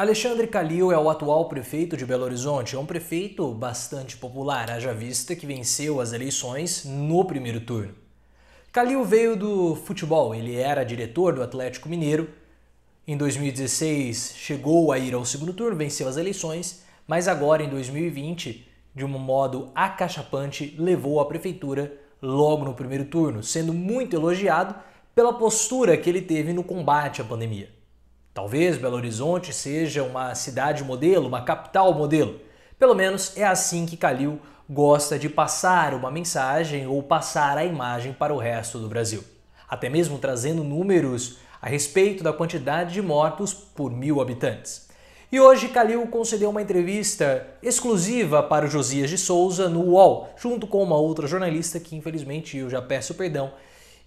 Alexandre Calil é o atual prefeito de Belo Horizonte, é um prefeito bastante popular, haja vista que venceu as eleições no primeiro turno. Calil veio do futebol, ele era diretor do Atlético Mineiro. Em 2016 chegou a ir ao segundo turno, venceu as eleições, mas agora em 2020, de um modo acachapante, levou a prefeitura logo no primeiro turno, sendo muito elogiado pela postura que ele teve no combate à pandemia. Talvez Belo Horizonte seja uma cidade modelo, uma capital modelo. Pelo menos é assim que Calil gosta de passar uma mensagem ou passar a imagem para o resto do Brasil. Até mesmo trazendo números a respeito da quantidade de mortos por mil habitantes. E hoje Calil concedeu uma entrevista exclusiva para o Josias de Souza no UOL, junto com uma outra jornalista que infelizmente eu já peço perdão,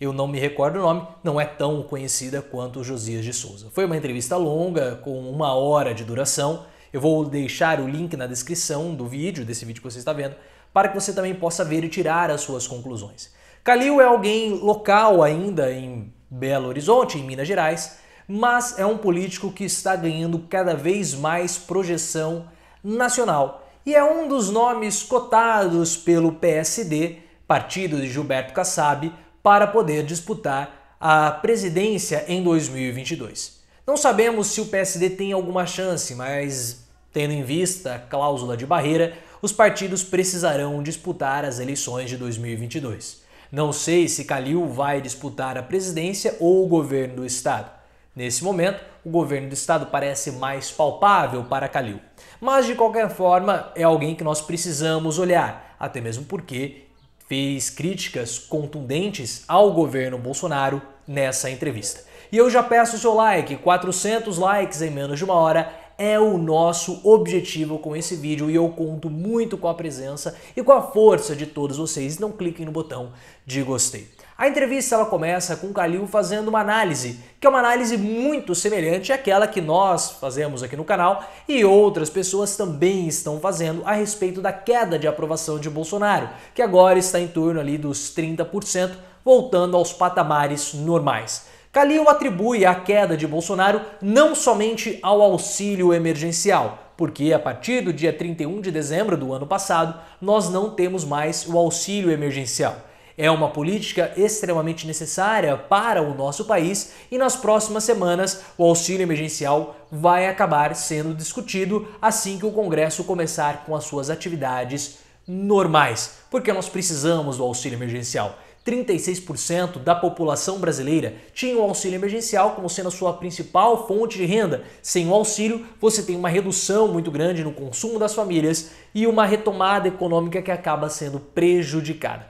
eu não me recordo o nome, não é tão conhecida quanto Josias de Souza. Foi uma entrevista longa, com uma hora de duração. Eu vou deixar o link na descrição do vídeo, desse vídeo que você está vendo, para que você também possa ver e tirar as suas conclusões. Kalil é alguém local ainda em Belo Horizonte, em Minas Gerais, mas é um político que está ganhando cada vez mais projeção nacional e é um dos nomes cotados pelo PSD, partido de Gilberto Kassab, para poder disputar a presidência em 2022. Não sabemos se o PSD tem alguma chance, mas tendo em vista a cláusula de barreira, os partidos precisarão disputar as eleições de 2022. Não sei se Calil vai disputar a presidência ou o governo do estado. Nesse momento, o governo do estado parece mais palpável para Calil. Mas de qualquer forma, é alguém que nós precisamos olhar, até mesmo porque fez críticas contundentes ao governo Bolsonaro nessa entrevista. E eu já peço o seu like, 400 likes em menos de uma hora é o nosso objetivo com esse vídeo e eu conto muito com a presença e com a força de todos vocês. Não cliquem no botão de gostei. A entrevista ela começa com o Calil fazendo uma análise, que é uma análise muito semelhante àquela que nós fazemos aqui no canal e outras pessoas também estão fazendo a respeito da queda de aprovação de Bolsonaro, que agora está em torno ali dos 30%, voltando aos patamares normais. Calil atribui a queda de Bolsonaro não somente ao auxílio emergencial, porque a partir do dia 31 de dezembro do ano passado, nós não temos mais o auxílio emergencial. É uma política extremamente necessária para o nosso país e nas próximas semanas o auxílio emergencial vai acabar sendo discutido assim que o Congresso começar com as suas atividades normais, porque nós precisamos do auxílio emergencial. 36% da população brasileira tinha o auxílio emergencial como sendo a sua principal fonte de renda. Sem o auxílio, você tem uma redução muito grande no consumo das famílias e uma retomada econômica que acaba sendo prejudicada.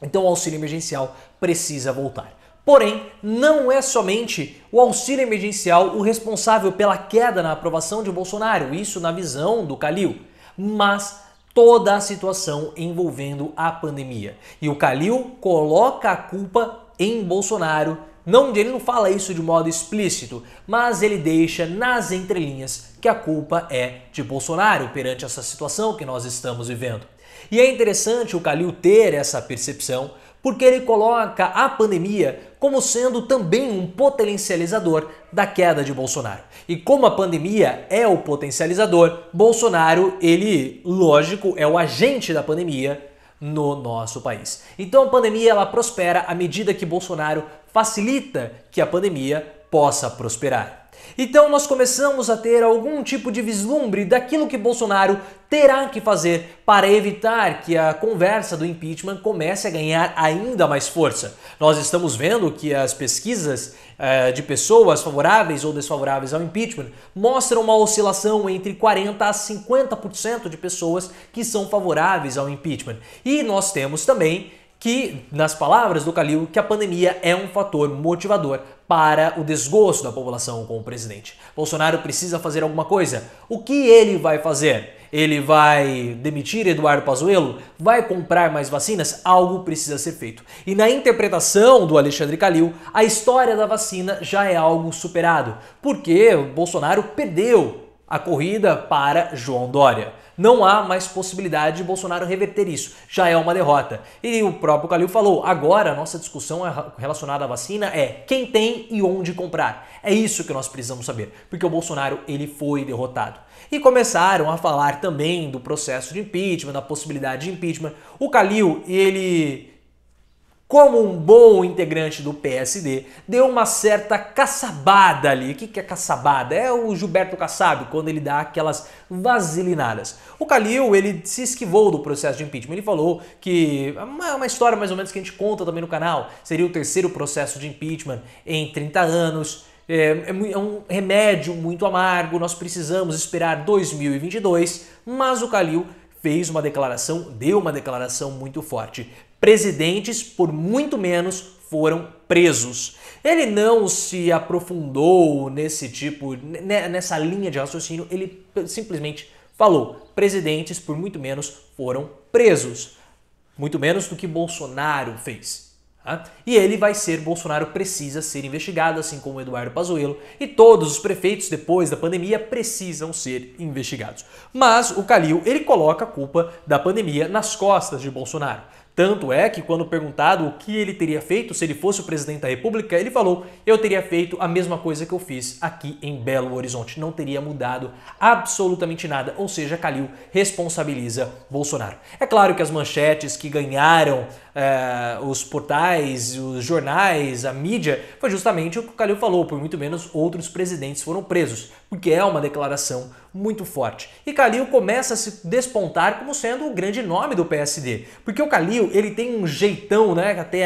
Então, o auxílio emergencial precisa voltar. Porém, não é somente o auxílio emergencial o responsável pela queda na aprovação de Bolsonaro, isso na visão do Calil, mas toda a situação envolvendo a pandemia. E o Calil coloca a culpa em Bolsonaro. Não, ele não fala isso de modo explícito, mas ele deixa nas entrelinhas que a culpa é de Bolsonaro perante essa situação que nós estamos vivendo. E é interessante o Calil ter essa percepção, porque ele coloca a pandemia como sendo também um potencializador da queda de Bolsonaro. E como a pandemia é o potencializador, Bolsonaro, ele, lógico, é o agente da pandemia no nosso país. Então a pandemia ela prospera à medida que Bolsonaro facilita que a pandemia possa prosperar. Então nós começamos a ter algum tipo de vislumbre daquilo que Bolsonaro terá que fazer para evitar que a conversa do impeachment comece a ganhar ainda mais força. Nós estamos vendo que as pesquisas eh, de pessoas favoráveis ou desfavoráveis ao impeachment mostram uma oscilação entre 40% a 50% de pessoas que são favoráveis ao impeachment. E nós temos também que, nas palavras do Calil, que a pandemia é um fator motivador para o desgosto da população com o presidente. Bolsonaro precisa fazer alguma coisa. O que ele vai fazer? Ele vai demitir Eduardo Pazuello? Vai comprar mais vacinas? Algo precisa ser feito. E na interpretação do Alexandre Calil, a história da vacina já é algo superado, porque Bolsonaro perdeu a corrida para João Dória. Não há mais possibilidade de Bolsonaro reverter isso. Já é uma derrota. E o próprio Calil falou: agora a nossa discussão é relacionada à vacina é quem tem e onde comprar. É isso que nós precisamos saber, porque o Bolsonaro ele foi derrotado. E começaram a falar também do processo de impeachment, da possibilidade de impeachment. O Calil, ele como um bom integrante do PSD, deu uma certa caçabada ali. O que é caçabada? É o Gilberto Kassab, quando ele dá aquelas vaselinadas. O Calil, ele se esquivou do processo de impeachment. Ele falou que, é, é uma história mais ou menos que a gente conta também no canal, seria o terceiro processo de impeachment em 30 anos. É, é, é um remédio muito amargo, nós precisamos esperar 2022, mas o Calil fez uma declaração, deu uma declaração muito forte. Presidentes, por muito menos, foram presos. Ele não se aprofundou nesse tipo, nessa linha de raciocínio, ele simplesmente falou: presidentes, por muito menos, foram presos. Muito menos do que Bolsonaro fez. Tá? E ele vai ser, Bolsonaro precisa ser investigado, assim como Eduardo Pazuello, e todos os prefeitos depois da pandemia precisam ser investigados. Mas o Calil, ele coloca a culpa da pandemia nas costas de Bolsonaro. Tanto é que, quando perguntado o que ele teria feito se ele fosse o presidente da República, ele falou: Eu teria feito a mesma coisa que eu fiz aqui em Belo Horizonte. Não teria mudado absolutamente nada. Ou seja, Calil responsabiliza Bolsonaro. É claro que as manchetes que ganharam eh, os portais, os jornais, a mídia, foi justamente o que o Calil falou: por muito menos outros presidentes foram presos porque é uma declaração muito forte. E Calil começa a se despontar como sendo o grande nome do PSD, porque o Calil ele tem um jeitão, né, até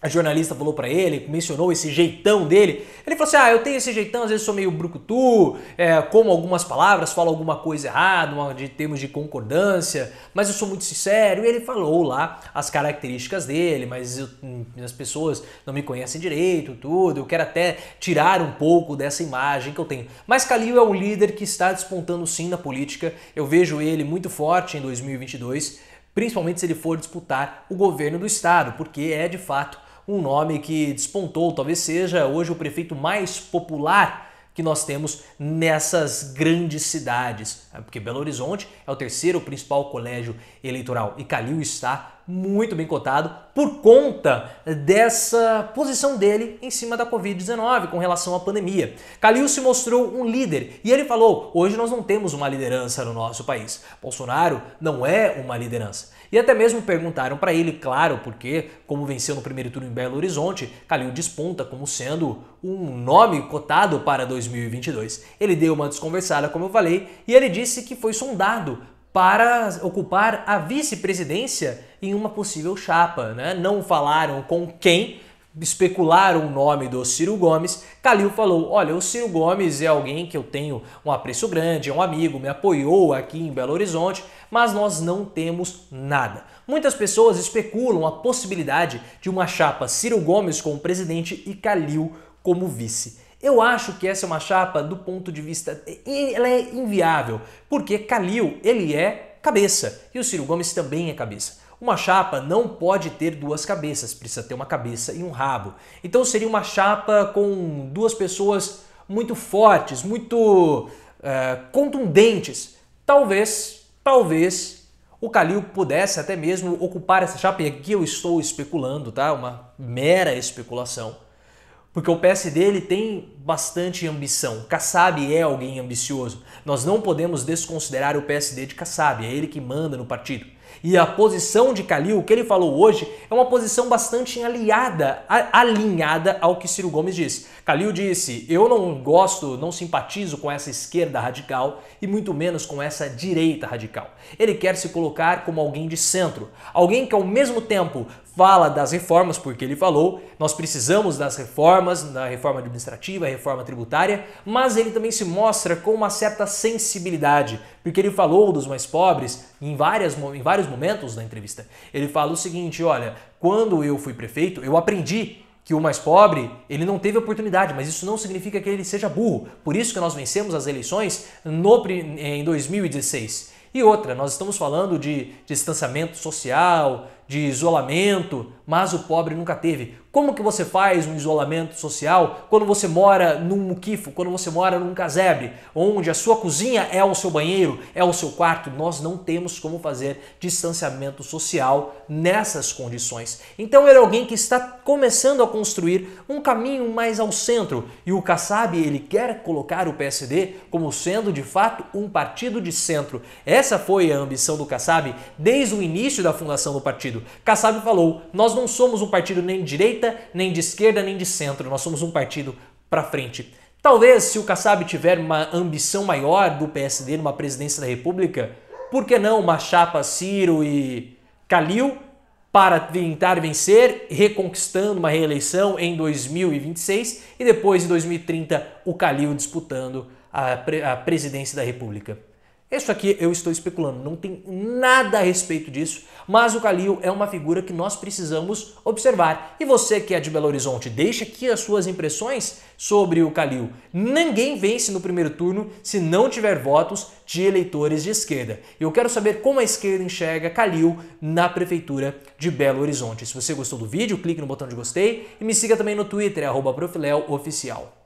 a jornalista falou para ele, mencionou esse jeitão dele. Ele falou assim: Ah, eu tenho esse jeitão, às vezes sou meio brucutu, é, como algumas palavras, falo alguma coisa errada, de termos de concordância, mas eu sou muito sincero. E ele falou lá as características dele, mas eu, hum, as pessoas não me conhecem direito, tudo. Eu quero até tirar um pouco dessa imagem que eu tenho. Mas Calil é um líder que está despontando sim na política. Eu vejo ele muito forte em 2022, principalmente se ele for disputar o governo do estado, porque é de fato um nome que despontou, talvez seja hoje o prefeito mais popular que nós temos nessas grandes cidades. É porque Belo Horizonte é o terceiro principal colégio eleitoral e Calil está muito bem cotado por conta dessa posição dele em cima da Covid-19 com relação à pandemia. Calil se mostrou um líder e ele falou: hoje nós não temos uma liderança no nosso país. Bolsonaro não é uma liderança. E até mesmo perguntaram para ele, claro, porque, como venceu no primeiro turno em Belo Horizonte, Calil desponta como sendo um nome cotado para 2022. Ele deu uma desconversada, como eu falei, e ele disse esse que foi sondado para ocupar a vice-presidência em uma possível chapa. Né? Não falaram com quem, especularam o nome do Ciro Gomes, Calil falou: Olha, o Ciro Gomes é alguém que eu tenho um apreço grande, é um amigo, me apoiou aqui em Belo Horizonte, mas nós não temos nada. Muitas pessoas especulam a possibilidade de uma chapa Ciro Gomes como presidente e Calil como vice. Eu acho que essa é uma chapa do ponto de vista. Ela é inviável, porque Kalil ele é cabeça e o Ciro Gomes também é cabeça. Uma chapa não pode ter duas cabeças, precisa ter uma cabeça e um rabo. Então seria uma chapa com duas pessoas muito fortes, muito eh, contundentes. Talvez, talvez o Kalil pudesse até mesmo ocupar essa chapa, e aqui eu estou especulando, tá? Uma mera especulação porque o PSD ele tem bastante ambição. Kassab é alguém ambicioso. Nós não podemos desconsiderar o PSD de Kassab, é ele que manda no partido. E a posição de Kalil, o que ele falou hoje, é uma posição bastante aliada, alinhada ao que Ciro Gomes disse. Kalil disse: Eu não gosto, não simpatizo com essa esquerda radical e muito menos com essa direita radical. Ele quer se colocar como alguém de centro, alguém que ao mesmo tempo fala das reformas, porque ele falou, nós precisamos das reformas, da reforma administrativa, reforma tributária, mas ele também se mostra com uma certa sensibilidade, porque ele falou dos mais pobres em, várias, em vários momentos da entrevista. Ele fala o seguinte: olha, quando eu fui prefeito, eu aprendi que o mais pobre ele não teve oportunidade, mas isso não significa que ele seja burro. Por isso que nós vencemos as eleições no, em 2016. E outra, nós estamos falando de distanciamento social, de isolamento, mas o pobre nunca teve. Como que você faz um isolamento social quando você mora num muquifo, quando você mora num casebre, onde a sua cozinha é o seu banheiro, é o seu quarto? Nós não temos como fazer distanciamento social nessas condições. Então ele é alguém que está começando a construir um caminho mais ao centro e o Kassab ele quer colocar o PSD como sendo de fato um partido de centro. Essa foi a ambição do Kassab desde o início da fundação do partido partido. Kassab falou: nós não somos um partido nem de direita, nem de esquerda, nem de centro, nós somos um partido para frente. Talvez, se o Kassab tiver uma ambição maior do PSD numa presidência da República, por que não uma chapa Ciro e Calil para tentar vencer, reconquistando uma reeleição em 2026 e depois em 2030 o Calil disputando a, pre a presidência da República? Isso aqui eu estou especulando, não tem nada a respeito disso, mas o Calil é uma figura que nós precisamos observar. E você que é de Belo Horizonte, deixa aqui as suas impressões sobre o Calil. Ninguém vence no primeiro turno se não tiver votos de eleitores de esquerda. Eu quero saber como a esquerda enxerga Calil na prefeitura de Belo Horizonte. Se você gostou do vídeo, clique no botão de gostei e me siga também no Twitter, é